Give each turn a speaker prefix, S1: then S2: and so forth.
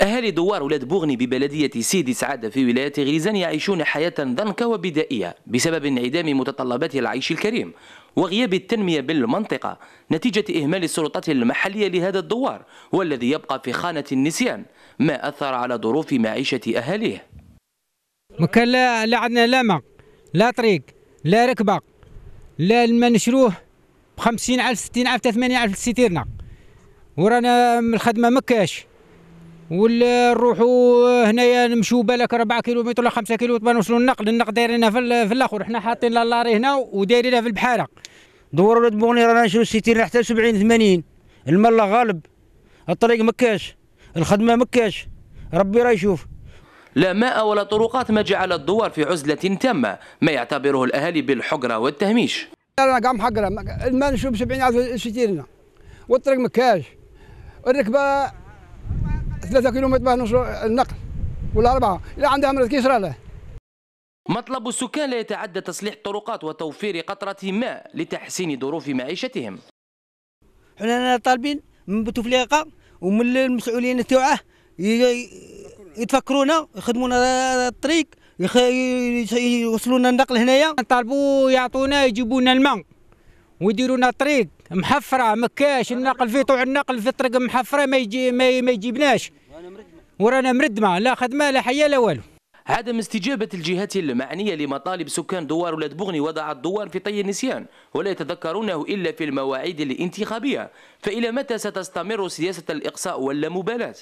S1: أهالي دوار ولاد بوغني ببلدية سيدي سعادة في ولاية غريزان يعيشون حياة ضنكة وبدائية بسبب انعدام متطلبات العيش الكريم وغياب التنمية بالمنطقة نتيجة إهمال السلطات المحلية لهذا الدوار والذي يبقى في خانة النسيان ما أثر على ظروف معيشة أهاليه
S2: مكان لا, عندنا لا ماء لا طريق لا ركبة لا الماء نشروه بخمسين ألف ستين ألف ثمانين ألف ستيرنا ورانا من الخدمة مكاش ولا نروحوا هنايا نمشوا بالك 4 كيلومتر ولا 5 كيلومتر نوصلوا النقد النقد دايرينها في, في الاخر حنا حاطين لاري هنا ودايرينها في البحاره دور ولاد رانا نشوف 60 حتى 70 80 الملا غالب الطريق مكاش الخدمه مكاش ربي راه يشوف
S1: لا ماء ولا طرقات ما جعل الدوار في عزلة تامة ما يعتبره الأهالي بالحقرة والتهميش
S3: أنا قام حقرة الماء نشوف 70 60 والطريق مكاش الركبة 3 كيلومتر باه النقل ولا أربعة إلا عندها مرض كيصرى له
S1: مطلب السكان لا يتعدى تصليح الطرقات وتوفير قطرة ماء لتحسين ظروف معيشتهم
S4: حنا طالبين من بوتفليقه ومن المسؤولين تاعه يتفكرونا يخدمونا الطريق
S2: يوصلونا النقل هنايا نطالبوا يعطونا يجيبونا الماء ويديرونا الطريق محفره مكاش النقل في طوع النقل في الطريق محفره ما يجي ما, ما يجيبناش
S1: ورانا مردمه لا خدمه لا حياه لا والو عدم استجابة الجهات المعنية لمطالب سكان دوار ولاد بغني وضع الدوار في طي النسيان ولا يتذكرونه إلا في المواعيد الانتخابية فإلى متى ستستمر سياسة الإقصاء واللامبالاة؟